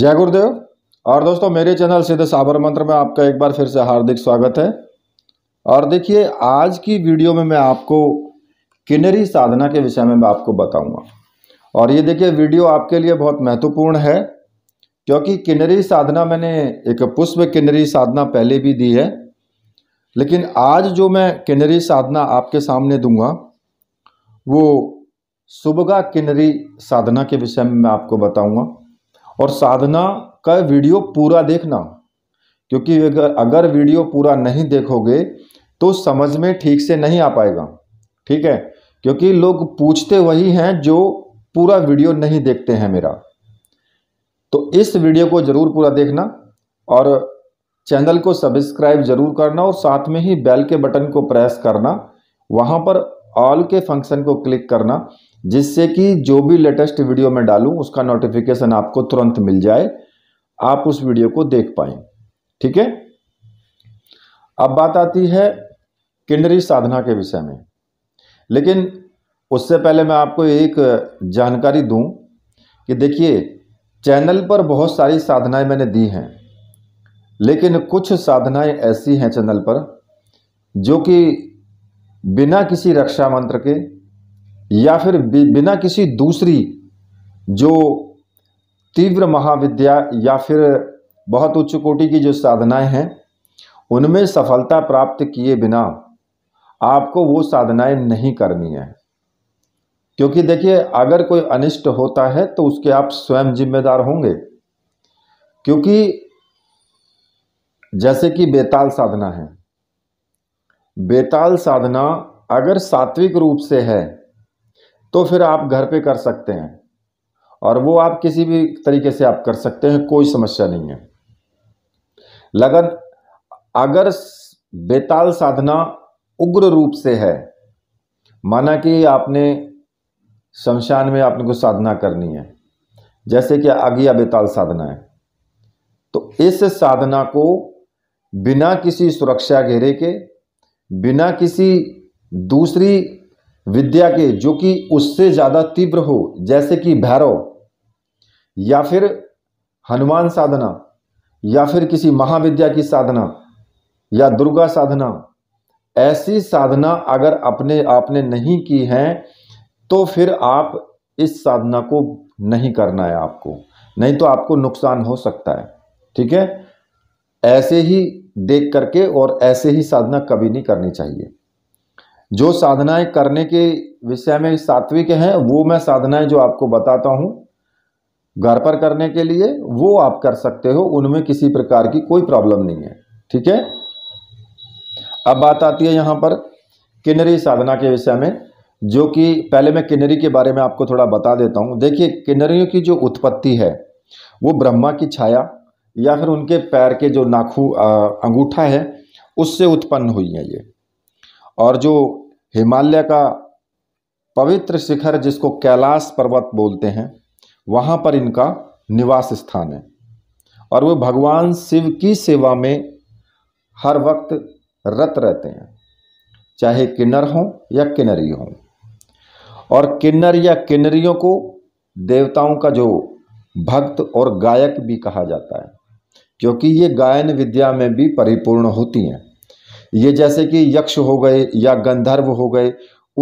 जय गुरुदेव और दोस्तों मेरे चैनल सिद्ध साबर मंत्र में आपका एक बार फिर से हार्दिक स्वागत है और देखिए आज की वीडियो में मैं आपको किन्नरी साधना के विषय में मैं आपको बताऊंगा और ये देखिए वीडियो आपके लिए बहुत महत्वपूर्ण है क्योंकि किन्नरी साधना मैंने एक पुष्प किन्नरी साधना पहले भी दी है लेकिन आज जो मैं किन्नरी साधना आपके सामने दूंगा वो सुबगा किन्नरी साधना के विषय में मैं आपको बताऊंगा और साधना का वीडियो पूरा देखना क्योंकि अगर अगर वीडियो पूरा नहीं देखोगे तो समझ में ठीक से नहीं आ पाएगा ठीक है क्योंकि लोग पूछते वही हैं जो पूरा वीडियो नहीं देखते हैं मेरा तो इस वीडियो को ज़रूर पूरा देखना और चैनल को सब्सक्राइब ज़रूर करना और साथ में ही बेल के बटन को प्रेस करना वहां पर ऑल के फंक्शन को क्लिक करना जिससे कि जो भी लेटेस्ट वीडियो मैं डालूं उसका नोटिफिकेशन आपको तुरंत मिल जाए आप उस वीडियो को देख पाए ठीक है अब बात आती है किंडरी साधना के विषय में लेकिन उससे पहले मैं आपको एक जानकारी दूं कि देखिए चैनल पर बहुत सारी साधनाएं मैंने दी हैं लेकिन कुछ साधनाएं ऐसी हैं चैनल पर जो कि बिना किसी रक्षा मंत्र के या फिर बिना किसी दूसरी जो तीव्र महाविद्या या फिर बहुत उच्च कोटि की जो साधनाएं हैं उनमें सफलता प्राप्त किए बिना आपको वो साधनाएं नहीं करनी है क्योंकि देखिए अगर कोई अनिष्ट होता है तो उसके आप स्वयं जिम्मेदार होंगे क्योंकि जैसे कि बेताल साधना है बेताल साधना अगर सात्विक रूप से है तो फिर आप घर पे कर सकते हैं और वो आप किसी भी तरीके से आप कर सकते हैं कोई समस्या नहीं है लगन अगर बेताल साधना उग्र रूप से है माना कि आपने शमशान में आपने कुछ साधना करनी है जैसे कि अगिया बेताल साधना है तो इस साधना को बिना किसी सुरक्षा घेरे के बिना किसी दूसरी विद्या के जो कि उससे ज़्यादा तीव्र हो जैसे कि भैरव या फिर हनुमान साधना या फिर किसी महाविद्या की साधना या दुर्गा साधना ऐसी साधना अगर अपने आपने नहीं की है तो फिर आप इस साधना को नहीं करना है आपको नहीं तो आपको नुकसान हो सकता है ठीक है ऐसे ही देख करके और ऐसे ही साधना कभी नहीं करनी चाहिए जो साधनाएं करने के विषय में सात्विक हैं वो मैं साधनाएं जो आपको बताता हूं घर पर करने के लिए वो आप कर सकते हो उनमें किसी प्रकार की कोई प्रॉब्लम नहीं है ठीक है अब बात आती है यहां पर किन्नरी साधना के विषय में जो कि पहले मैं किन्नरी के बारे में आपको थोड़ा बता देता हूं देखिए किन्नरियों की जो उत्पत्ति है वो ब्रह्मा की छाया या फिर उनके पैर के जो नाखू अंगूठा है उससे उत्पन्न हुई है ये और जो हिमालय का पवित्र शिखर जिसको कैलाश पर्वत बोलते हैं वहाँ पर इनका निवास स्थान है और वे भगवान शिव की सेवा में हर वक्त रत रहते हैं चाहे किन्नर हों या किन्नरी हों और किन्नर या किन्नरियों को देवताओं का जो भक्त और गायक भी कहा जाता है क्योंकि ये गायन विद्या में भी परिपूर्ण होती हैं ये जैसे कि यक्ष हो गए या गंधर्व हो गए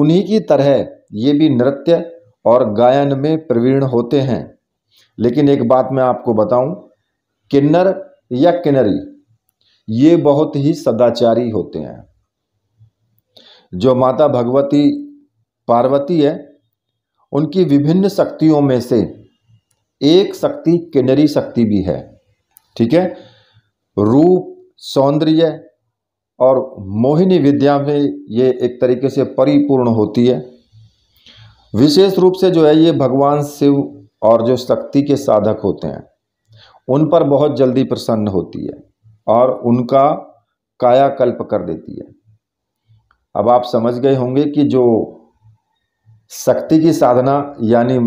उन्हीं की तरह ये भी नृत्य और गायन में प्रवीण होते हैं लेकिन एक बात मैं आपको बताऊं किन्नर या किन्नरी ये बहुत ही सदाचारी होते हैं जो माता भगवती पार्वती है उनकी विभिन्न शक्तियों में से एक शक्ति किन्नरी शक्ति भी है ठीक है रूप सौंदर्य और मोहिनी विद्या में ये एक तरीके से परिपूर्ण होती है विशेष रूप से जो है ये भगवान शिव और जो शक्ति के साधक होते हैं उन पर बहुत जल्दी प्रसन्न होती है और उनका कायाकल्प कर देती है अब आप समझ गए होंगे कि जो शक्ति की साधना यानी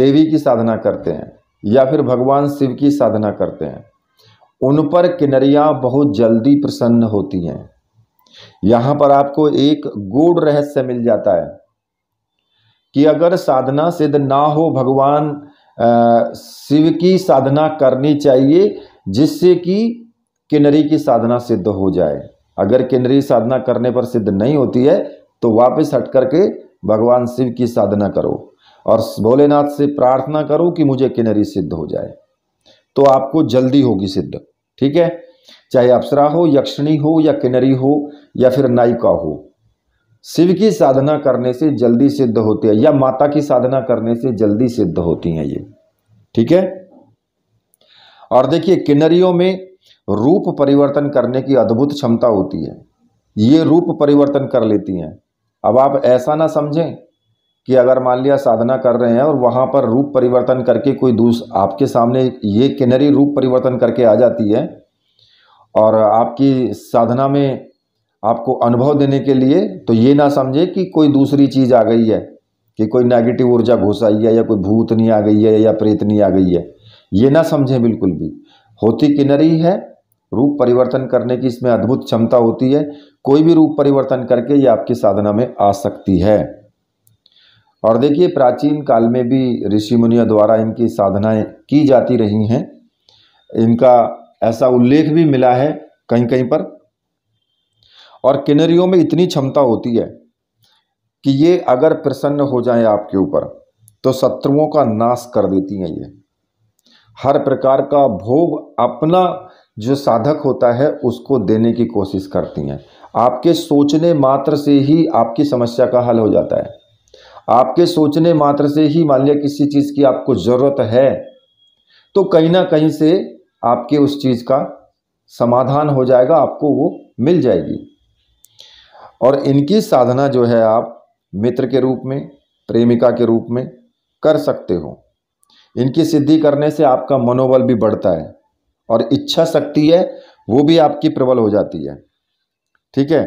देवी की साधना करते हैं या फिर भगवान शिव की साधना करते हैं उन पर किनरिया बहुत जल्दी प्रसन्न होती हैं यहाँ पर आपको एक गूढ़ रहस्य मिल जाता है कि अगर साधना सिद्ध ना हो भगवान शिव की साधना करनी चाहिए जिससे कि किनरी की साधना सिद्ध हो जाए अगर किनरी साधना करने पर सिद्ध नहीं होती है तो वापस हट करके भगवान शिव की साधना करो और भोलेनाथ से प्रार्थना करो कि मुझे किनरी सिद्ध हो जाए तो आपको जल्दी होगी सिद्ध ठीक है चाहे अप्सरा हो यक्षिणी हो या किनरी हो या फिर नायिका हो शिव की साधना करने से जल्दी सिद्ध होते हैं या माता की साधना करने से जल्दी सिद्ध होती हैं ये ठीक है और देखिए किन्नरियों में रूप परिवर्तन करने की अद्भुत क्षमता होती है ये रूप परिवर्तन कर लेती हैं अब आप ऐसा ना समझें कि अगर मान लिया साधना कर रहे हैं और वहाँ पर रूप परिवर्तन करके कोई दूस आपके सामने ये किनरी रूप परिवर्तन करके आ जाती है और आपकी साधना में आपको अनुभव देने के लिए तो ये ना समझे कि कोई दूसरी चीज़ आ गई है कि कोई नेगेटिव ऊर्जा घुस आई है या कोई भूत नहीं आ गई है या प्रेत नहीं आ गई है ये ना समझें बिल्कुल भी होती किनरी है रूप परिवर्तन करने की इसमें अद्भुत क्षमता होती है कोई भी रूप परिवर्तन करके ये आपकी साधना में आ सकती है और देखिए प्राचीन काल में भी ऋषि मुनियों द्वारा इनकी साधनाएं की जाती रही हैं इनका ऐसा उल्लेख भी मिला है कहीं कहीं पर और किन्नरियों में इतनी क्षमता होती है कि ये अगर प्रसन्न हो जाए आपके ऊपर तो शत्रुओं का नाश कर देती हैं ये हर प्रकार का भोग अपना जो साधक होता है उसको देने की कोशिश करती हैं आपके सोचने मात्र से ही आपकी समस्या का हल हो जाता है आपके सोचने मात्र से ही मान लिया किसी चीज़ की आपको ज़रूरत है तो कहीं ना कहीं से आपके उस चीज़ का समाधान हो जाएगा आपको वो मिल जाएगी और इनकी साधना जो है आप मित्र के रूप में प्रेमिका के रूप में कर सकते हो इनकी सिद्धि करने से आपका मनोबल भी बढ़ता है और इच्छा शक्ति है वो भी आपकी प्रबल हो जाती है ठीक है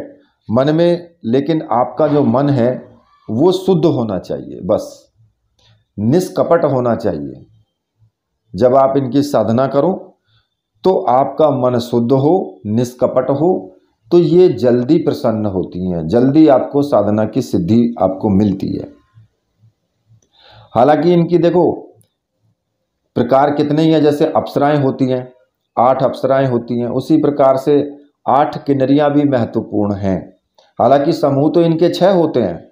मन में लेकिन आपका जो मन है वो शुद्ध होना चाहिए बस निष्कपट होना चाहिए जब आप इनकी साधना करो तो आपका मन शुद्ध हो निष्कपट हो तो ये जल्दी प्रसन्न होती हैं जल्दी आपको साधना की सिद्धि आपको मिलती है हालांकि इनकी देखो प्रकार कितने ही हैं जैसे अप्सराएं होती हैं आठ अप्सराएं होती हैं उसी प्रकार से आठ किन्नरियां भी महत्वपूर्ण हैं हालांकि समूह तो इनके छह होते हैं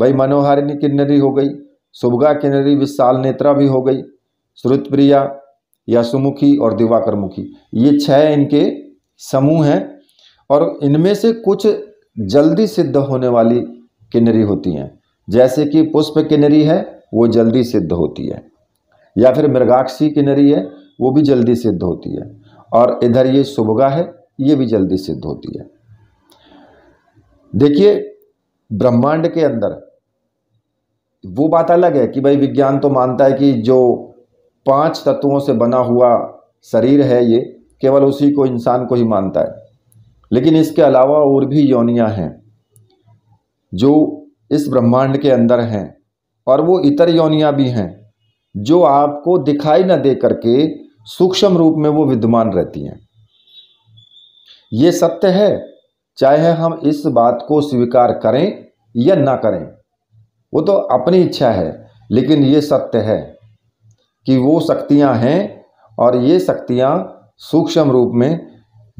भाई मनोहारिणी किन्नरी हो गई सुभगा किन्नरी विशाल नेत्रा भी हो गई श्रुतप्रिया यासुमुखी और दिवाकरमुखी ये छह इनके समूह हैं और इनमें से कुछ जल्दी सिद्ध होने वाली किन्नरी होती हैं जैसे कि पुष्प किन्नरी है वो जल्दी सिद्ध होती है या फिर मृगाक्षी किन्नरी है वो भी जल्दी सिद्ध होती है और इधर ये सुभगा है ये भी जल्दी सिद्ध होती है देखिए ब्रह्मांड के अंदर वो बात अलग है कि भाई विज्ञान तो मानता है कि जो पांच तत्वों से बना हुआ शरीर है ये केवल उसी को इंसान को ही मानता है लेकिन इसके अलावा और भी योनियां हैं जो इस ब्रह्मांड के अंदर हैं और वो इतर योनियां भी हैं जो आपको दिखाई न दे करके सूक्ष्म रूप में वो विद्यमान रहती हैं ये सत्य है चाहे हम इस बात को स्वीकार करें या ना करें वो तो अपनी इच्छा है लेकिन ये सत्य है कि वो शक्तियाँ हैं और ये शक्तियाँ सूक्ष्म रूप में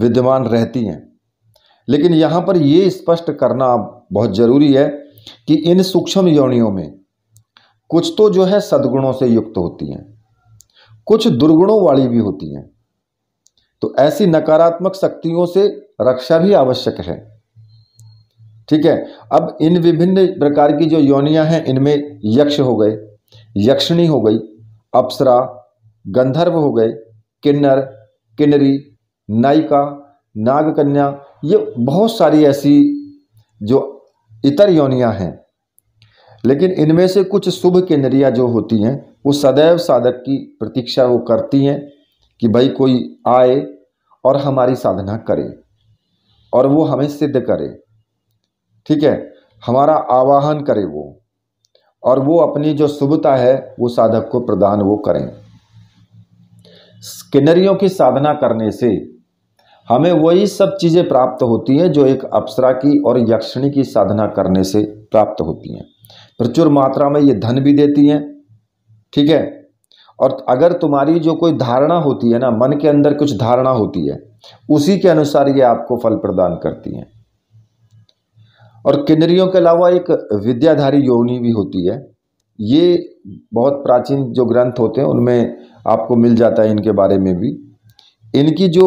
विद्यमान रहती हैं लेकिन यहाँ पर ये स्पष्ट करना बहुत ज़रूरी है कि इन सूक्ष्म योनियों में कुछ तो जो है सद्गुणों से युक्त होती हैं कुछ दुर्गुणों वाली भी होती हैं तो ऐसी नकारात्मक शक्तियों से रक्षा भी आवश्यक है ठीक है अब इन विभिन्न प्रकार की जो योनियां हैं इनमें यक्ष हो गए यक्षिणी हो गई अप्सरा गंधर्व हो गए किन्नर किन्नरी नायिका नागकन्या ये बहुत सारी ऐसी जो इतर योनियां हैं लेकिन इनमें से कुछ शुभ किन्नरियाँ जो होती हैं वो सदैव साधक की प्रतीक्षा वो करती हैं कि भाई कोई आए और हमारी साधना करे और वो हमें सिद्ध करे ठीक है हमारा आवाहन करे वो और वो अपनी जो शुभता है वो साधक को प्रदान वो करें किन्नरियों की साधना करने से हमें वही सब चीज़ें प्राप्त होती हैं जो एक अप्सरा की और यक्षिणी की साधना करने से प्राप्त होती हैं प्रचुर मात्रा में ये धन भी देती हैं ठीक है और अगर तुम्हारी जो कोई धारणा होती है ना मन के अंदर कुछ धारणा होती है उसी के अनुसार ये आपको फल प्रदान करती हैं और किन्नरियों के अलावा एक विद्याधारी योनी भी होती है ये बहुत प्राचीन जो ग्रंथ होते हैं उनमें आपको मिल जाता है इनके बारे में भी इनकी जो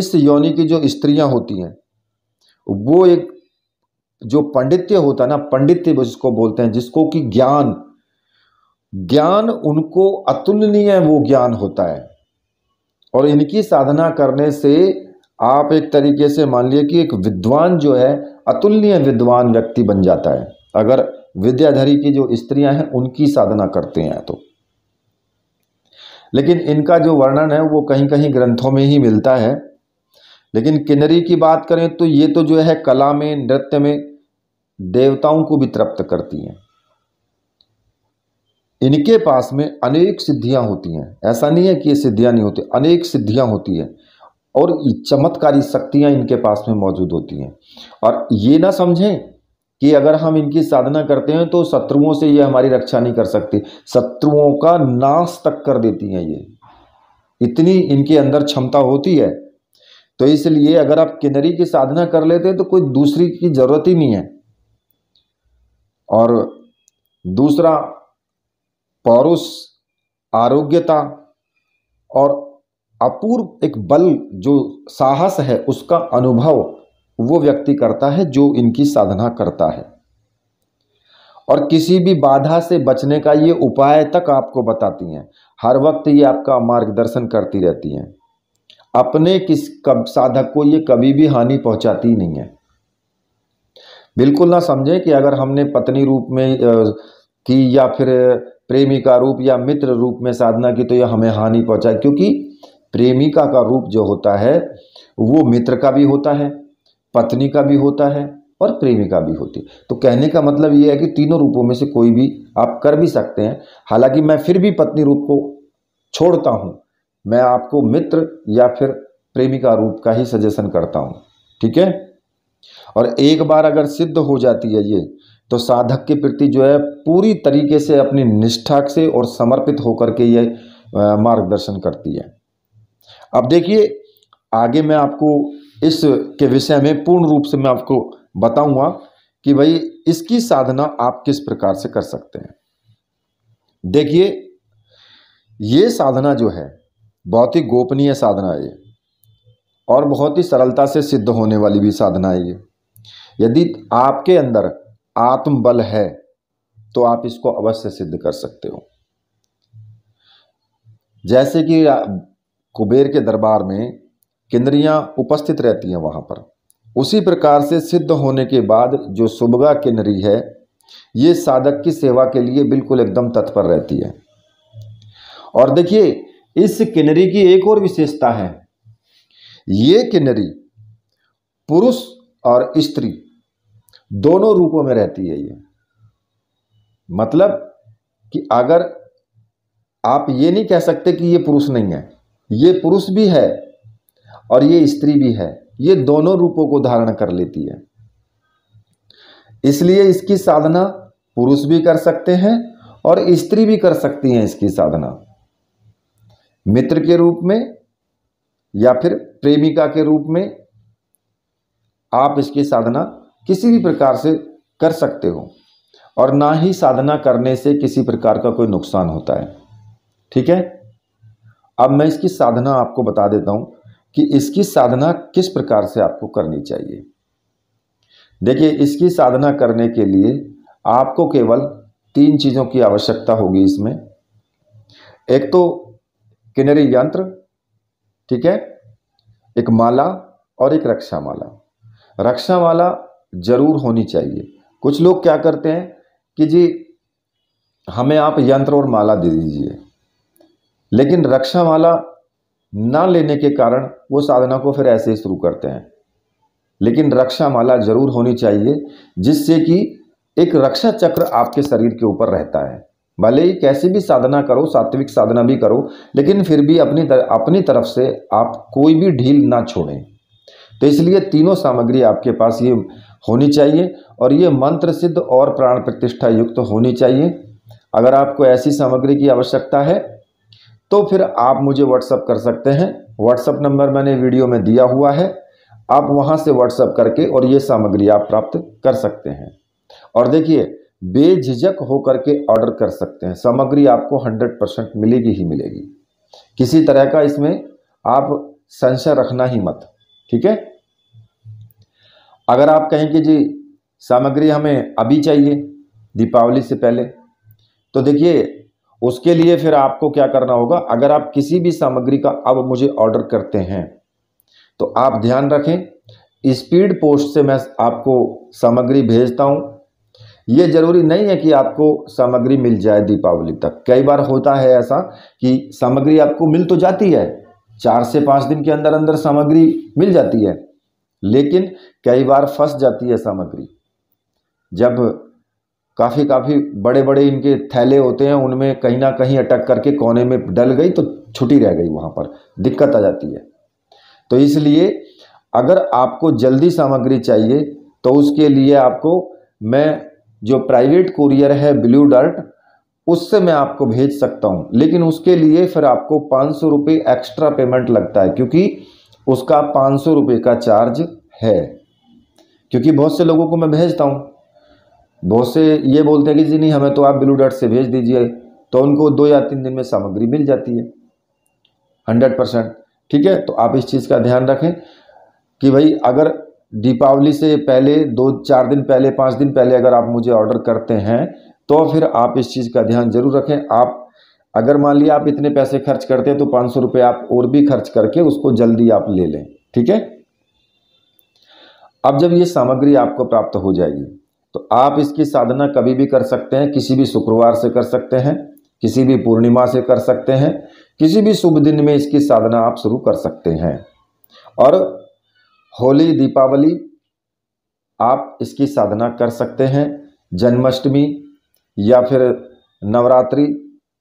इस योनि की जो स्त्रियां होती हैं वो एक जो पंडित्य होता है ना पंडित्य जिसको बोलते हैं जिसको कि ज्ञान ज्ञान उनको अतुलनीय वो ज्ञान होता है और इनकी साधना करने से आप एक तरीके से मान लिए कि एक विद्वान जो है अतुलनीय विद्वान व्यक्ति बन जाता है अगर विद्याधरी की जो स्त्रियां हैं उनकी साधना करते हैं तो लेकिन इनका जो वर्णन है वो कहीं कहीं ग्रंथों में ही मिलता है लेकिन किन्नरी की बात करें तो ये तो जो है कला में नृत्य में देवताओं को भी तृप्त करती हैं इनके पास में अनेक सिद्धियां होती हैं ऐसा नहीं है कि ये सिद्धियां नहीं होती अनेक सिद्धियां होती हैं और चमत्कारी शक्तियाँ इनके पास में मौजूद होती हैं और ये ना समझें कि अगर हम इनकी साधना करते हैं तो शत्रुओं से ये हमारी रक्षा नहीं कर सकती शत्रुओं का नाश तक कर देती हैं ये इतनी इनके अंदर क्षमता होती है तो इसलिए अगर आप किन्नरी की साधना कर लेते हैं तो कोई दूसरी की जरूरत ही नहीं है और दूसरा पौरुष आरोग्यता और अपूर्व एक बल जो साहस है उसका अनुभव वो व्यक्ति करता है जो इनकी साधना करता है और किसी भी बाधा से बचने का ये उपाय तक आपको बताती हैं हर वक्त ये आपका मार्गदर्शन करती रहती हैं अपने किस कब साधक को ये कभी भी हानि पहुंचाती नहीं है बिल्कुल ना समझे कि अगर हमने पत्नी रूप में की या फिर प्रेमिका रूप या मित्र रूप में साधना की तो यह हमें हानि पहुंचाए क्योंकि प्रेमिका का रूप जो होता है वो मित्र का भी होता है पत्नी का भी होता है और प्रेमिका भी होती है तो कहने का मतलब ये है कि तीनों रूपों में से कोई भी आप कर भी सकते हैं हालांकि मैं फिर भी पत्नी रूप को छोड़ता हूँ मैं आपको मित्र या फिर प्रेमिका रूप का ही सजेशन करता हूँ ठीक है और एक बार अगर सिद्ध हो जाती है ये तो साधक के प्रति जो है पूरी तरीके से अपनी निष्ठा से और समर्पित होकर के ये मार्गदर्शन करती है अब देखिए आगे मैं आपको इस के विषय में पूर्ण रूप से मैं आपको बताऊंगा कि भाई इसकी साधना आप किस प्रकार से कर सकते हैं देखिए ये साधना जो है बहुत ही गोपनीय साधना है ये और बहुत ही सरलता से सिद्ध होने वाली भी साधना है ये यदि आपके अंदर आत्मबल है तो आप इसको अवश्य सिद्ध कर सकते हो जैसे कि कुबेर के दरबार में किन्नरियाँ उपस्थित रहती हैं वहाँ पर उसी प्रकार से सिद्ध होने के बाद जो सुबगा किन्नरी है ये साधक की सेवा के लिए बिल्कुल एकदम तत्पर रहती है और देखिए इस किन्नरी की एक और विशेषता है ये किन्नरी पुरुष और स्त्री दोनों रूपों में रहती है ये मतलब कि अगर आप ये नहीं कह सकते कि ये पुरुष नहीं है ये पुरुष भी है और ये स्त्री भी है ये दोनों रूपों को धारण कर लेती है इसलिए इसकी साधना पुरुष भी कर सकते हैं और स्त्री भी कर सकती हैं इसकी साधना मित्र के रूप में या फिर प्रेमिका के रूप में आप इसकी साधना किसी भी प्रकार से कर सकते हो और ना ही साधना करने से किसी प्रकार का कोई नुकसान होता है ठीक है अब मैं इसकी साधना आपको बता देता हूं कि इसकी साधना किस प्रकार से आपको करनी चाहिए देखिए इसकी साधना करने के लिए आपको केवल तीन चीज़ों की आवश्यकता होगी इसमें एक तो किनरी यंत्र ठीक है एक माला और एक रक्षा माला रक्षा माला जरूर होनी चाहिए कुछ लोग क्या करते हैं कि जी हमें आप यंत्र और माला दे दीजिए लेकिन रक्षा माला ना लेने के कारण वो साधना को फिर ऐसे ही शुरू करते हैं लेकिन रक्षा माला जरूर होनी चाहिए जिससे कि एक रक्षा चक्र आपके शरीर के ऊपर रहता है भले ही कैसी भी साधना करो सात्विक साधना भी करो लेकिन फिर भी अपनी तर, अपनी तरफ से आप कोई भी ढील ना छोड़ें तो इसलिए तीनों सामग्री आपके पास ये होनी चाहिए और ये मंत्र सिद्ध और प्राण प्रतिष्ठा युक्त तो होनी चाहिए अगर आपको ऐसी सामग्री की आवश्यकता है तो फिर आप मुझे व्हाट्सअप कर सकते हैं व्हाट्सअप नंबर मैंने वीडियो में दिया हुआ है आप वहां से व्हाट्सअप करके और ये सामग्री आप प्राप्त कर सकते हैं और देखिए बेझिझक होकर के ऑर्डर कर सकते हैं सामग्री आपको 100 परसेंट मिलेगी ही मिलेगी किसी तरह का इसमें आप संशय रखना ही मत ठीक है अगर आप कहें कि जी सामग्री हमें अभी चाहिए दीपावली से पहले तो देखिए उसके लिए फिर आपको क्या करना होगा अगर आप किसी भी सामग्री का अब मुझे ऑर्डर करते हैं तो आप ध्यान रखें स्पीड पोस्ट से मैं आपको सामग्री भेजता हूं ये जरूरी नहीं है कि आपको सामग्री मिल जाए दीपावली तक कई बार होता है ऐसा कि सामग्री आपको मिल तो जाती है चार से पाँच दिन के अंदर अंदर सामग्री मिल जाती है लेकिन कई बार फंस जाती है सामग्री जब काफ़ी काफ़ी बड़े बड़े इनके थैले होते हैं उनमें कहीं ना कहीं अटक करके कोने में डल गई तो छुट्टी रह गई वहाँ पर दिक्कत आ जाती है तो इसलिए अगर आपको जल्दी सामग्री चाहिए तो उसके लिए आपको मैं जो प्राइवेट कुरियर है ब्लू डार्ट उससे मैं आपको भेज सकता हूँ लेकिन उसके लिए फिर आपको पाँच सौ रुपये एक्स्ट्रा पेमेंट लगता है क्योंकि उसका पाँच सौ रुपये का चार्ज है क्योंकि बहुत से लोगों को मैं भेजता हूँ बहुत से ये बोलते हैं कि जी नहीं हमें तो आप ब्लू डॉट से भेज दीजिए तो उनको दो या तीन दिन में सामग्री मिल जाती है हंड्रेड परसेंट ठीक है तो आप इस चीज़ का ध्यान रखें कि भाई अगर दीपावली से पहले दो चार दिन पहले पाँच दिन पहले अगर आप मुझे ऑर्डर करते हैं तो फिर आप इस चीज़ का ध्यान जरूर रखें आप अगर मान लिया आप इतने पैसे खर्च करते हैं तो पाँच सौ रुपये आप और भी खर्च करके उसको जल्दी आप ले लें ठीक है अब जब ये सामग्री आपको प्राप्त हो जाएगी तो आप इसकी साधना कभी भी कर सकते हैं किसी भी शुक्रवार से कर सकते हैं किसी भी पूर्णिमा से कर सकते हैं किसी भी शुभ दिन में इसकी साधना आप शुरू कर सकते हैं और होली दीपावली आप इसकी साधना कर सकते हैं जन्माष्टमी या फिर नवरात्रि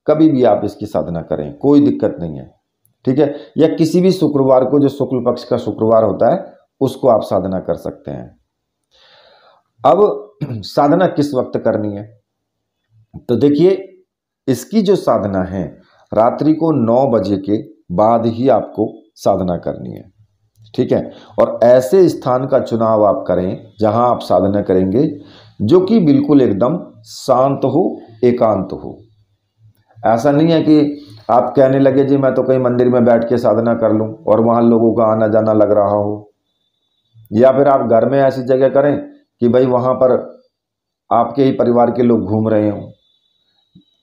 कभी भी आप इसकी साधना करें कोई दिक्कत नहीं है ठीक है या किसी भी शुक्रवार को जो शुक्ल पक्ष का शुक्रवार होता है उसको आप साधना कर सकते हैं अब साधना किस वक्त करनी है तो देखिए इसकी जो साधना है रात्रि को नौ बजे के बाद ही आपको साधना करनी है ठीक है और ऐसे स्थान का चुनाव आप करें जहां आप साधना करेंगे जो कि बिल्कुल एकदम शांत हो एकांत हो ऐसा नहीं है कि आप कहने लगे जी मैं तो कहीं मंदिर में बैठ के साधना कर लूं और वहां लोगों का आना जाना लग रहा हो या फिर आप घर में ऐसी जगह करें कि भाई वहाँ पर आपके ही परिवार के लोग घूम रहे हों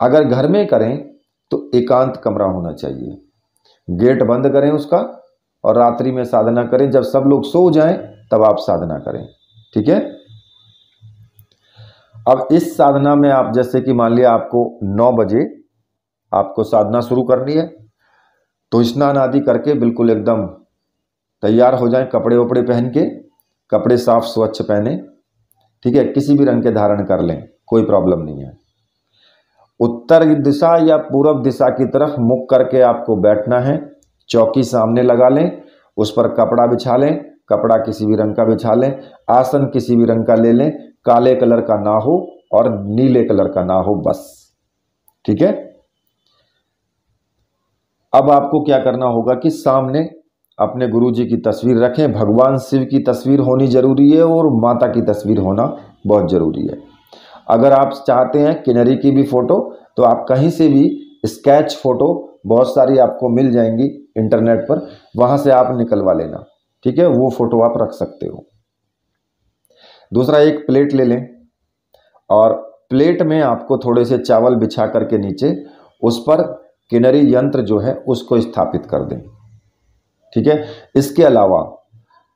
अगर घर में करें तो एकांत कमरा होना चाहिए गेट बंद करें उसका और रात्रि में साधना करें जब सब लोग सो जाएं तब आप साधना करें ठीक है अब इस साधना में आप जैसे कि मान लिया आपको 9 बजे आपको साधना शुरू करनी है तो स्नान आदि करके बिल्कुल एकदम तैयार हो जाएं कपड़े वपड़े पहन के कपड़े साफ स्वच्छ पहने ठीक है किसी भी रंग के धारण कर लें कोई प्रॉब्लम नहीं है उत्तर दिशा या पूर्व दिशा की तरफ मुख करके आपको बैठना है चौकी सामने लगा लें उस पर कपड़ा बिछा लें कपड़ा किसी भी रंग का बिछा लें आसन किसी भी रंग का ले लें काले कलर का ना हो और नीले कलर का ना हो बस ठीक है अब आपको क्या करना होगा कि सामने अपने गुरु जी की तस्वीर रखें भगवान शिव की तस्वीर होनी ज़रूरी है और माता की तस्वीर होना बहुत ज़रूरी है अगर आप चाहते हैं किनरी की भी फ़ोटो तो आप कहीं से भी स्केच फ़ोटो बहुत सारी आपको मिल जाएंगी इंटरनेट पर वहाँ से आप निकलवा लेना ठीक है वो फ़ोटो आप रख सकते हो दूसरा एक प्लेट ले लें और प्लेट में आपको थोड़े से चावल बिछा करके नीचे उस पर किनरी यंत्र जो है उसको स्थापित कर दें ठीक है इसके अलावा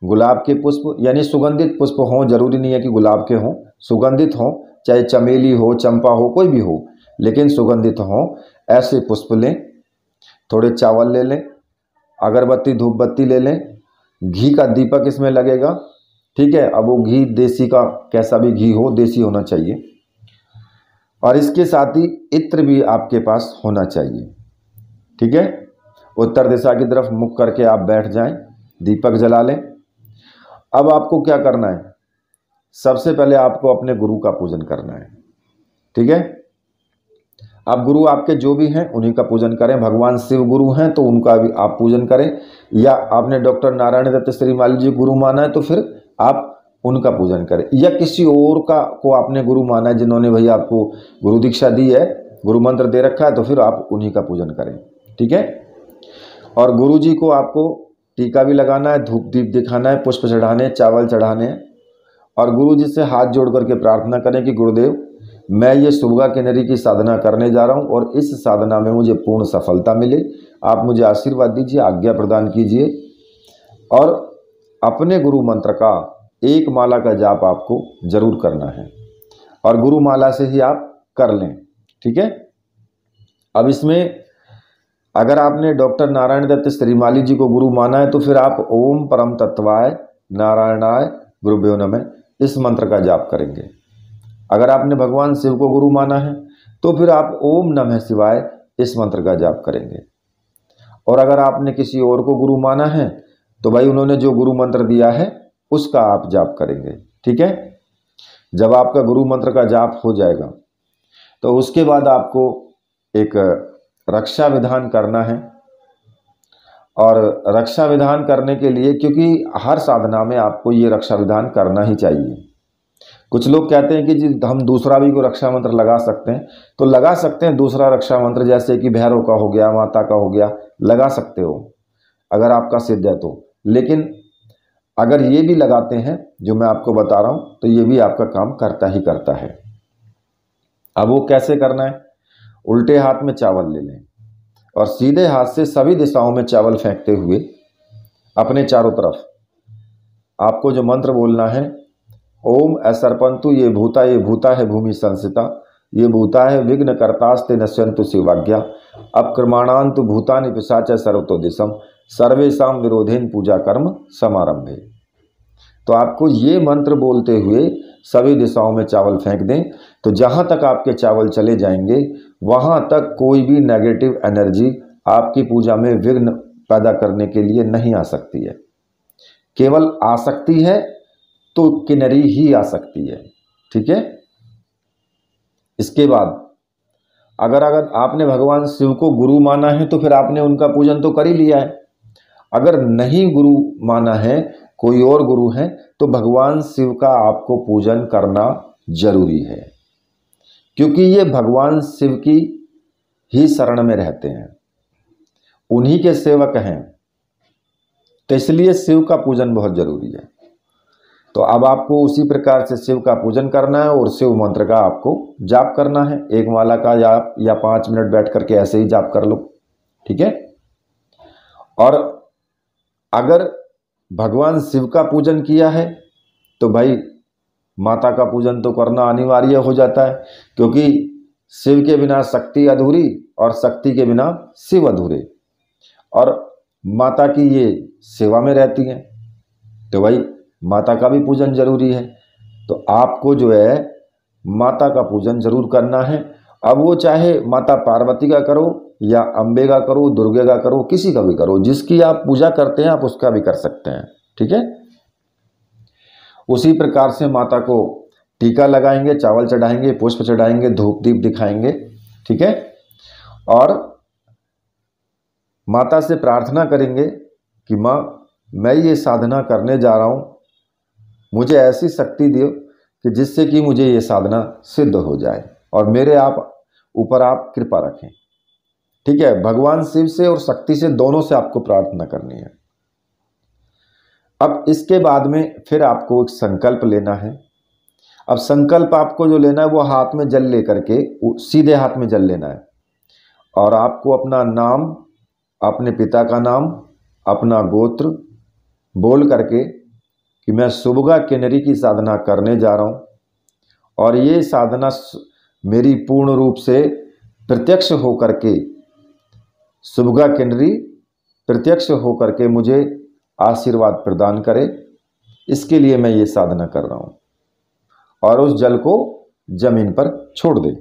गुलाब के पुष्प यानी सुगंधित पुष्प हों जरूरी नहीं है कि गुलाब के हों सुगंधित हों चाहे चमेली हो चंपा हो कोई भी हो लेकिन सुगंधित हों ऐसे पुष्प लें थोड़े चावल ले लें अगरबत्ती धूप बत्ती ले लें घी का दीपक इसमें लगेगा ठीक है अब वो घी देसी का कैसा भी घी हो देसी होना चाहिए और इसके साथ ही इत्र भी आपके पास होना चाहिए ठीक है उत्तर दिशा की तरफ मुख करके आप बैठ जाएं दीपक जला लें अब आपको क्या करना है सबसे पहले आपको अपने गुरु का पूजन करना है ठीक है आप गुरु आपके जो भी हैं उन्हीं का पूजन करें भगवान शिव गुरु हैं तो उनका भी आप पूजन करें या आपने डॉक्टर नारायण दत्त श्रीमाल जी गुरु माना है तो फिर आप उनका पूजन करें या किसी और का को आपने गुरु माना है जिन्होंने भाई आपको गुरु दीक्षा दी है गुरु मंत्र दे रखा है तो फिर आप उन्हीं का पूजन करें ठीक है और गुरु जी को आपको टीका भी लगाना है धूप दीप दिखाना है पुष्प चढ़ाने चावल चढ़ाने और गुरु जी से हाथ जोड़ करके प्रार्थना करें कि गुरुदेव मैं ये सुबगा किनरी की साधना करने जा रहा हूँ और इस साधना में मुझे पूर्ण सफलता मिले आप मुझे आशीर्वाद दीजिए आज्ञा प्रदान कीजिए और अपने गुरु मंत्र का एक माला का जाप आपको जरूर करना है और गुरु माला से ही आप कर लें ठीक है अब इसमें अगर आपने डॉक्टर नारायण दत्त श्रीमाली जी को गुरु माना है तो फिर आप ओम परम तत्वाय नारायणाय गुरुभ्यो नमः इस मंत्र का जाप करेंगे अगर आपने भगवान शिव को गुरु माना है तो फिर आप ओम नमः शिवाय इस मंत्र का जाप करेंगे और अगर आपने किसी और को गुरु माना है तो भाई उन्होंने जो गुरु मंत्र दिया है उसका आप जाप करेंगे ठीक है जब आपका गुरु मंत्र का जाप हो जाएगा तो उसके बाद आपको एक रक्षा विधान करना है और रक्षा विधान करने के लिए क्योंकि हर साधना में आपको ये रक्षा विधान करना ही चाहिए कुछ लोग कहते हैं कि जी हम दूसरा भी कोई रक्षा मंत्र लगा सकते हैं तो लगा सकते हैं दूसरा रक्षा मंत्र जैसे कि भैरव का हो गया माता का हो गया लगा सकते हो अगर आपका सिद्ध है तो लेकिन अगर ये भी लगाते हैं जो मैं आपको बता रहा हूं तो ये भी आपका काम करता ही करता है अब वो कैसे करना है उल्टे हाथ में चावल ले लें और सीधे हाथ से सभी दिशाओं में चावल फेंकते हुए अपने चारों तरफ आपको जो मंत्र बोलना है ओम असरपंतु ये भूता ये भूता है भूमि संसिता ये भूता है विघ्न कर्तास्ते नश्यंतु शिवाज्ञा अक्रमाणांतु भूतानि पिशाच सर्वतो दिशम सर्वेशा विरोधेन पूजा कर्म समारंभे तो आपको ये मंत्र बोलते हुए सभी दिशाओं में चावल फेंक दें तो जहाँ तक आपके चावल चले जाएंगे वहाँ तक कोई भी नेगेटिव एनर्जी आपकी पूजा में विघ्न पैदा करने के लिए नहीं आ सकती है केवल आ सकती है तो किनरी ही आ सकती है ठीक है इसके बाद अगर अगर आपने भगवान शिव को गुरु माना है तो फिर आपने उनका पूजन तो कर ही लिया है अगर नहीं गुरु माना है कोई और गुरु हैं तो भगवान शिव का आपको पूजन करना जरूरी है क्योंकि ये भगवान शिव की ही शरण में रहते हैं उन्हीं के सेवक हैं तो इसलिए शिव का पूजन बहुत जरूरी है तो अब आपको उसी प्रकार से शिव का पूजन करना है और शिव मंत्र का आपको जाप करना है एक माला का या या पांच मिनट बैठ करके ऐसे ही जाप कर लो ठीक है और अगर भगवान शिव का पूजन किया है तो भाई माता का पूजन तो करना अनिवार्य हो जाता है क्योंकि शिव के बिना शक्ति अधूरी और शक्ति के बिना शिव अधूरे और माता की ये सेवा में रहती हैं तो भाई माता का भी पूजन जरूरी है तो आपको जो है माता का पूजन जरूर करना है अब वो चाहे माता पार्वती का करो या अंबे का करो दुर्गे का करो किसी का भी करो जिसकी आप पूजा करते हैं आप उसका भी कर सकते हैं ठीक है उसी प्रकार से माता को टीका लगाएंगे चावल चढ़ाएंगे पुष्प चढ़ाएंगे धूप दीप दिखाएंगे ठीक है और माता से प्रार्थना करेंगे कि माँ मैं ये साधना करने जा रहा हूँ मुझे ऐसी शक्ति दियो कि जिससे कि मुझे ये साधना सिद्ध हो जाए और मेरे आप ऊपर आप कृपा रखें ठीक है भगवान शिव से और शक्ति से दोनों से आपको प्रार्थना करनी है अब इसके बाद में फिर आपको एक संकल्प लेना है अब संकल्प आपको जो लेना है वो हाथ में जल लेकर के सीधे हाथ में जल लेना है और आपको अपना नाम अपने पिता का नाम अपना गोत्र बोल करके कि मैं सुबगा किनरी की साधना करने जा रहा हूँ और ये साधना मेरी पूर्ण रूप से प्रत्यक्ष होकर के सुबगा केंद्री प्रत्यक्ष होकर के मुझे आशीर्वाद प्रदान करे इसके लिए मैं ये साधना कर रहा हूँ और उस जल को जमीन पर छोड़ दे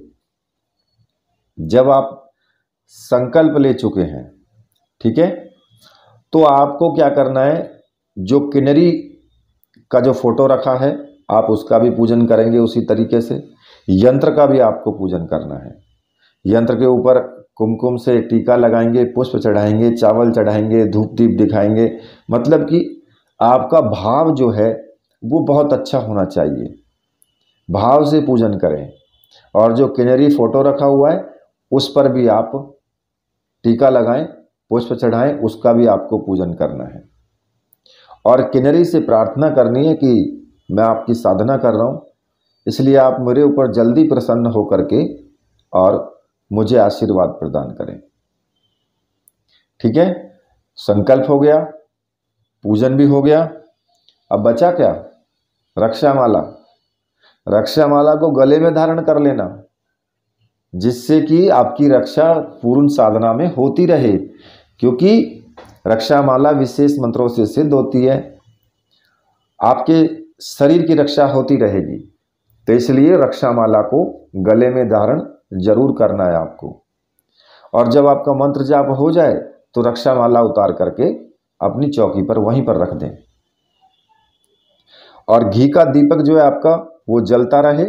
जब आप संकल्प ले चुके हैं ठीक है तो आपको क्या करना है जो किन्नरी का जो फोटो रखा है आप उसका भी पूजन करेंगे उसी तरीके से यंत्र का भी आपको पूजन करना है यंत्र के ऊपर कुमकुम से टीका लगाएंगे पुष्प चढ़ाएंगे चावल चढ़ाएंगे धूप दीप दिखाएंगे मतलब कि आपका भाव जो है वो बहुत अच्छा होना चाहिए भाव से पूजन करें और जो किनरी फोटो रखा हुआ है उस पर भी आप टीका लगाएं पुष्प चढ़ाएं उसका भी आपको पूजन करना है और किनरी से प्रार्थना करनी है कि मैं आपकी साधना कर रहा हूँ इसलिए आप मेरे ऊपर जल्दी प्रसन्न होकर के और मुझे आशीर्वाद प्रदान करें ठीक है संकल्प हो गया पूजन भी हो गया अब बचा क्या रक्षा माला रक्षा माला को गले में धारण कर लेना जिससे कि आपकी रक्षा पूर्ण साधना में होती रहे क्योंकि रक्षा माला विशेष मंत्रों से सिद्ध होती है आपके शरीर की रक्षा होती रहेगी तो इसलिए रक्षा माला को गले में धारण जरूर करना है आपको और जब आपका मंत्र जाप हो जाए तो रक्षा माला उतार करके अपनी चौकी पर वहीं पर रख दें और घी का दीपक जो है आपका वो जलता रहे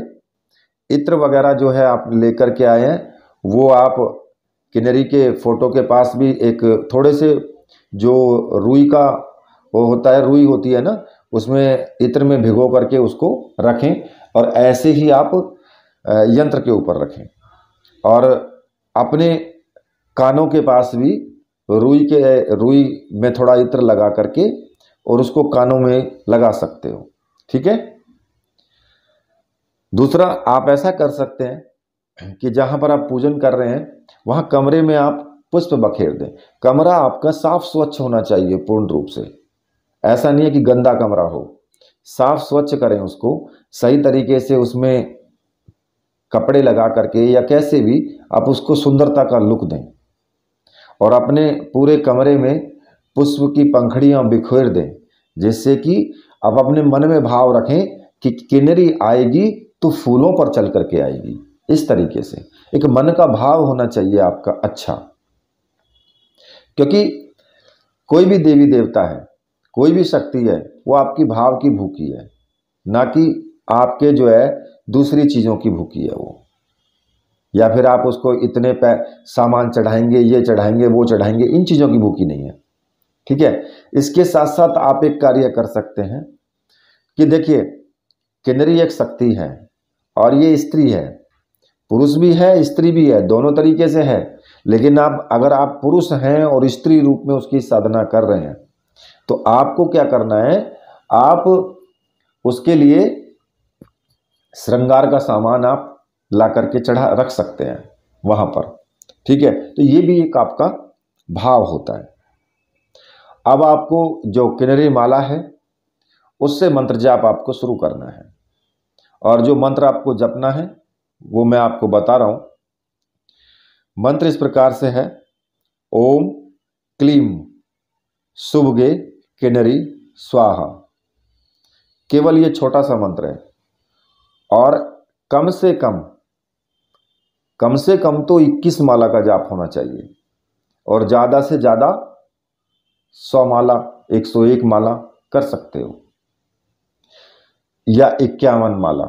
इत्र वगैरह जो है आप लेकर के आए हैं वो आप किनरी के फोटो के पास भी एक थोड़े से जो रुई का वो होता है रुई होती है ना उसमें इत्र में भिगो करके उसको रखें और ऐसे ही आप यंत्र के ऊपर रखें और अपने कानों के पास भी रुई के रुई में थोड़ा इत्र लगा करके और उसको कानों में लगा सकते हो ठीक है दूसरा आप ऐसा कर सकते हैं कि जहाँ पर आप पूजन कर रहे हैं वहाँ कमरे में आप पुष्प बखेर दें कमरा आपका साफ स्वच्छ होना चाहिए पूर्ण रूप से ऐसा नहीं है कि गंदा कमरा हो साफ स्वच्छ करें उसको सही तरीके से उसमें कपड़े लगा करके या कैसे भी आप उसको सुंदरता का लुक दें और अपने पूरे कमरे में पुष्प की पंखड़ियाँ बिखेर दें जिससे कि आप अपने मन में भाव रखें कि किनरी आएगी तो फूलों पर चल करके आएगी इस तरीके से एक मन का भाव होना चाहिए आपका अच्छा क्योंकि कोई भी देवी देवता है कोई भी शक्ति है वो आपकी भाव की भूखी है ना कि आपके जो है दूसरी चीज़ों की भूखी है वो या फिर आप उसको इतने पै सामान चढ़ाएंगे ये चढ़ाएंगे वो चढ़ाएंगे इन चीज़ों की भूखी नहीं है ठीक है इसके साथ साथ आप एक कार्य कर सकते हैं कि देखिए किन्नरी एक शक्ति है और ये स्त्री है पुरुष भी है स्त्री भी है दोनों तरीके से है लेकिन आप अगर आप पुरुष हैं और स्त्री रूप में उसकी साधना कर रहे हैं तो आपको क्या करना है आप उसके लिए श्रृंगार का सामान आप ला करके चढ़ा रख सकते हैं वहां पर ठीक है तो ये भी एक आपका भाव होता है अब आपको जो किनरी माला है उससे मंत्र जाप आपको शुरू करना है और जो मंत्र आपको जपना है वो मैं आपको बता रहा हूं मंत्र इस प्रकार से है ओम क्लीम शुभ गे किनरी स्वाहा केवल ये छोटा सा मंत्र है और कम से कम कम से कम तो 21 माला का जाप होना चाहिए और ज़्यादा से ज़्यादा 100 माला 101 माला कर सकते हो या इक्यावन माला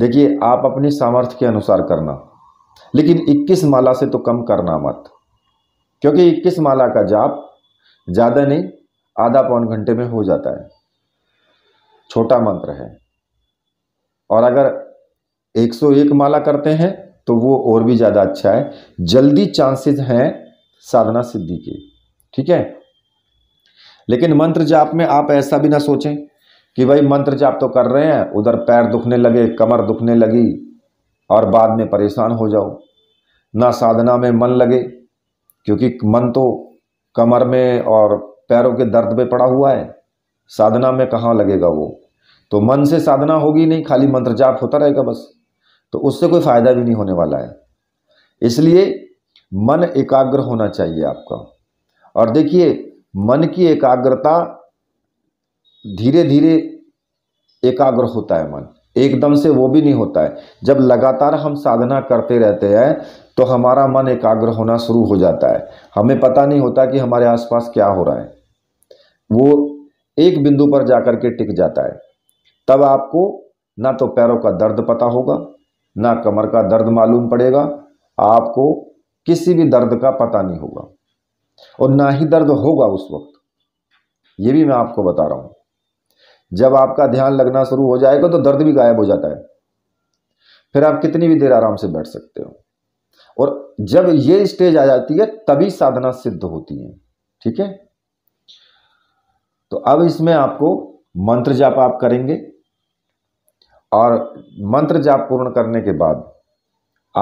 देखिए आप अपनी सामर्थ्य के अनुसार करना लेकिन 21 माला से तो कम करना मत क्योंकि 21 माला का जाप ज़्यादा नहीं आधा पौन घंटे में हो जाता है छोटा मंत्र है और अगर 101 माला करते हैं तो वो और भी ज़्यादा अच्छा है जल्दी चांसेस हैं साधना सिद्धि के ठीक है लेकिन मंत्र जाप में आप ऐसा भी ना सोचें कि भाई मंत्र जाप तो कर रहे हैं उधर पैर दुखने लगे कमर दुखने लगी और बाद में परेशान हो जाओ ना साधना में मन लगे क्योंकि मन तो कमर में और पैरों के दर्द में पड़ा हुआ है साधना में कहाँ लगेगा वो तो मन से साधना होगी नहीं खाली मंत्र जाप होता रहेगा बस तो उससे कोई फायदा भी नहीं होने वाला है इसलिए मन एकाग्र होना चाहिए आपका और देखिए मन की एकाग्रता धीरे धीरे एकाग्र होता है मन एकदम से वो भी नहीं होता है जब लगातार हम साधना करते रहते हैं तो हमारा मन एकाग्र होना शुरू हो जाता है हमें पता नहीं होता कि हमारे आसपास क्या हो रहा है वो एक बिंदु पर जाकर के टिक जाता है तब आपको ना तो पैरों का दर्द पता होगा ना कमर का दर्द मालूम पड़ेगा आपको किसी भी दर्द का पता नहीं होगा और ना ही दर्द होगा उस वक्त ये भी मैं आपको बता रहा हूं जब आपका ध्यान लगना शुरू हो जाएगा तो दर्द भी गायब हो जाता है फिर आप कितनी भी देर आराम से बैठ सकते हो और जब ये स्टेज आ जाती है तभी साधना सिद्ध होती है ठीक है तो अब इसमें आपको मंत्र जाप आप करेंगे और मंत्र जाप पूर्ण करने के बाद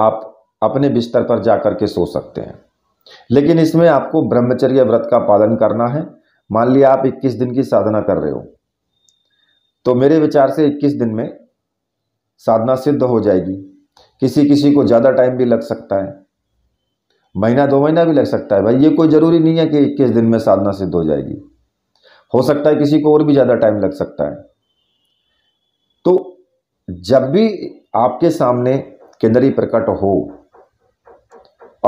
आप अपने बिस्तर पर जाकर के सो सकते हैं लेकिन इसमें आपको ब्रह्मचर्य व्रत का पालन करना है मान लिया आप 21 दिन की साधना कर रहे हो तो मेरे विचार से 21 दिन में साधना सिद्ध हो जाएगी किसी किसी को ज़्यादा टाइम भी लग सकता है महीना दो महीना भी लग सकता है भाई ये कोई ज़रूरी नहीं है कि इक्कीस दिन में साधना सिद्ध हो जाएगी हो सकता है किसी को और भी ज़्यादा टाइम लग सकता है तो जब भी आपके सामने किन्नरी प्रकट हो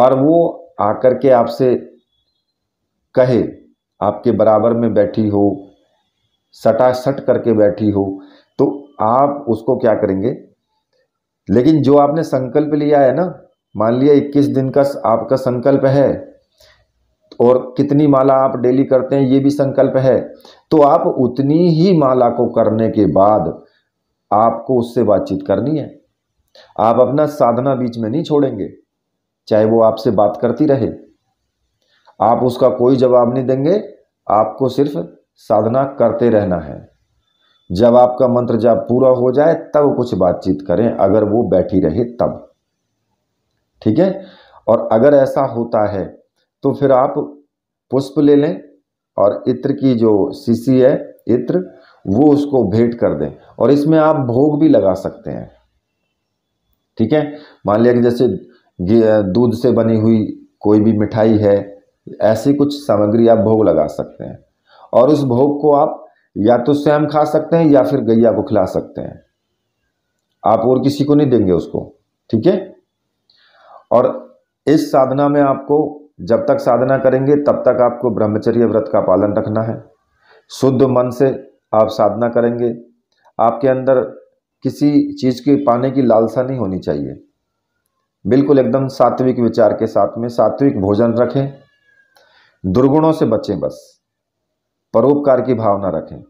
और वो आकर के आपसे कहे आपके बराबर में बैठी हो सटा सट करके बैठी हो तो आप उसको क्या करेंगे लेकिन जो आपने संकल्प लिया है ना मान लिया 21 दिन का आपका संकल्प है और कितनी माला आप डेली करते हैं ये भी संकल्प है तो आप उतनी ही माला को करने के बाद आपको उससे बातचीत करनी है आप अपना साधना बीच में नहीं छोड़ेंगे चाहे वो आपसे बात करती रहे आप उसका कोई जवाब नहीं देंगे आपको सिर्फ साधना करते रहना है जब आपका मंत्र जाप पूरा हो जाए तब कुछ बातचीत करें अगर वो बैठी रहे तब ठीक है और अगर ऐसा होता है तो फिर आप पुष्प ले लें और इत्र की जो सीसी है इत्र वो उसको भेंट कर दें और इसमें आप भोग भी लगा सकते हैं ठीक है मान लिया कि जैसे दूध से बनी हुई कोई भी मिठाई है ऐसी कुछ सामग्री आप भोग लगा सकते हैं और उस भोग को आप या तो स्वयं खा सकते हैं या फिर गैया को खिला सकते हैं आप और किसी को नहीं देंगे उसको ठीक है और इस साधना में आपको जब तक साधना करेंगे तब तक आपको ब्रह्मचर्य व्रत का पालन रखना है शुद्ध मन से आप साधना करेंगे आपके अंदर किसी चीज़ के पाने की लालसा नहीं होनी चाहिए बिल्कुल एकदम सात्विक विचार के साथ में सात्विक भोजन रखें दुर्गुणों से बचें बस परोपकार की भावना रखें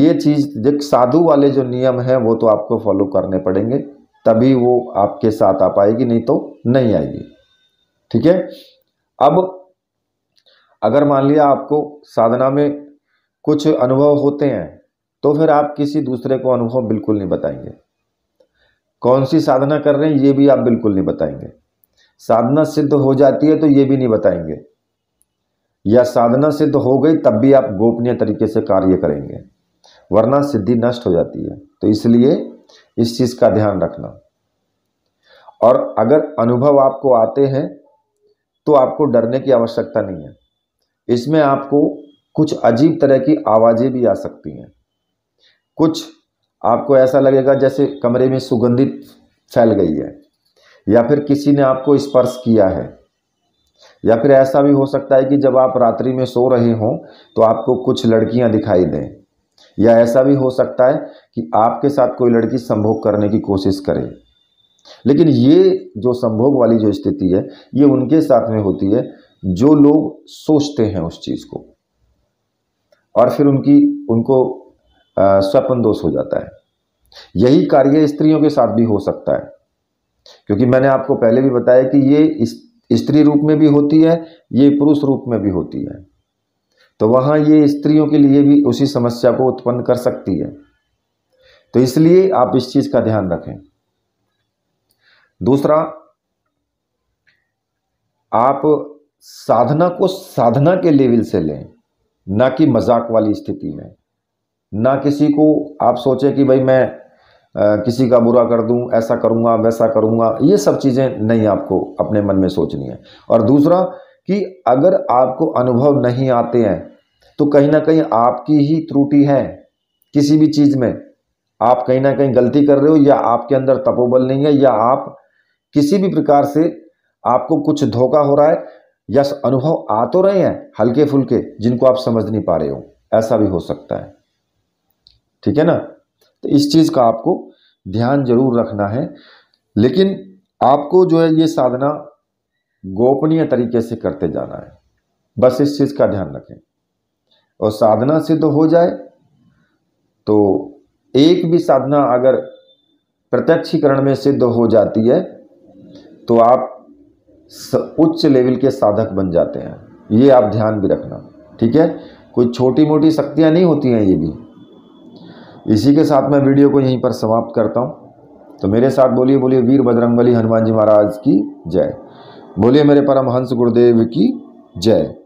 ये चीज़ देख साधु वाले जो नियम हैं वो तो आपको फॉलो करने पड़ेंगे तभी वो आपके साथ आ पाएगी नहीं तो नहीं आएगी ठीक है अब अगर मान लिया आपको साधना में कुछ अनुभव होते हैं तो फिर आप किसी दूसरे को अनुभव बिल्कुल नहीं बताएंगे कौन सी साधना कर रहे हैं ये भी आप बिल्कुल नहीं बताएंगे साधना सिद्ध हो जाती है तो ये भी नहीं बताएंगे या साधना सिद्ध हो गई तब भी आप गोपनीय तरीके से कार्य करेंगे वरना सिद्धि नष्ट हो जाती है तो इसलिए इस चीज़ का ध्यान रखना और अगर अनुभव आपको आते हैं तो आपको डरने की आवश्यकता नहीं है इसमें आपको कुछ अजीब तरह की आवाज़ें भी आ सकती हैं कुछ आपको ऐसा लगेगा जैसे कमरे में सुगंधित फैल गई है या फिर किसी ने आपको स्पर्श किया है या फिर ऐसा भी हो सकता है कि जब आप रात्रि में सो रहे हों तो आपको कुछ लड़कियां दिखाई दें या ऐसा भी हो सकता है कि आपके साथ कोई लड़की संभोग करने की कोशिश करे लेकिन ये जो संभोग वाली जो स्थिति है ये उनके साथ में होती है जो लोग सोचते हैं उस चीज़ को और फिर उनकी उनको स्वपन दोष हो जाता है यही कार्य स्त्रियों के साथ भी हो सकता है क्योंकि मैंने आपको पहले भी बताया कि ये स्त्री रूप में भी होती है ये पुरुष रूप में भी होती है तो वहां ये स्त्रियों के लिए भी उसी समस्या को उत्पन्न कर सकती है तो इसलिए आप इस चीज़ का ध्यान रखें दूसरा आप साधना को साधना के लेवल से लें ना कि मजाक वाली स्थिति में ना किसी को आप सोचें कि भाई मैं आ, किसी का बुरा कर दूं ऐसा करूंगा वैसा करूंगा ये सब चीज़ें नहीं आपको अपने मन में सोचनी है और दूसरा कि अगर आपको अनुभव नहीं आते हैं तो कहीं ना कहीं आपकी ही त्रुटि है किसी भी चीज़ में आप कहीं ना कहीं गलती कर रहे हो या आपके अंदर तपोबल नहीं है या आप किसी भी प्रकार से आपको कुछ धोखा हो रहा है यश अनुभव आ तो रहे हैं हल्के फुल्के जिनको आप समझ नहीं पा रहे हो ऐसा भी हो सकता है ठीक है ना तो इस चीज़ का आपको ध्यान जरूर रखना है लेकिन आपको जो है ये साधना गोपनीय तरीके से करते जाना है बस इस चीज़ का ध्यान रखें और साधना सिद्ध तो हो जाए तो एक भी साधना अगर प्रत्यक्षीकरण में सिद्ध हो जाती है तो आप उच्च लेवल के साधक बन जाते हैं ये आप ध्यान भी रखना ठीक है कोई छोटी मोटी शक्तियाँ नहीं होती हैं ये भी इसी के साथ मैं वीडियो को यहीं पर समाप्त करता हूँ तो मेरे साथ बोलिए बोलिए वीर बजरंगबली हनुमान जी महाराज की जय बोलिए मेरे परम हंस गुरुदेव की जय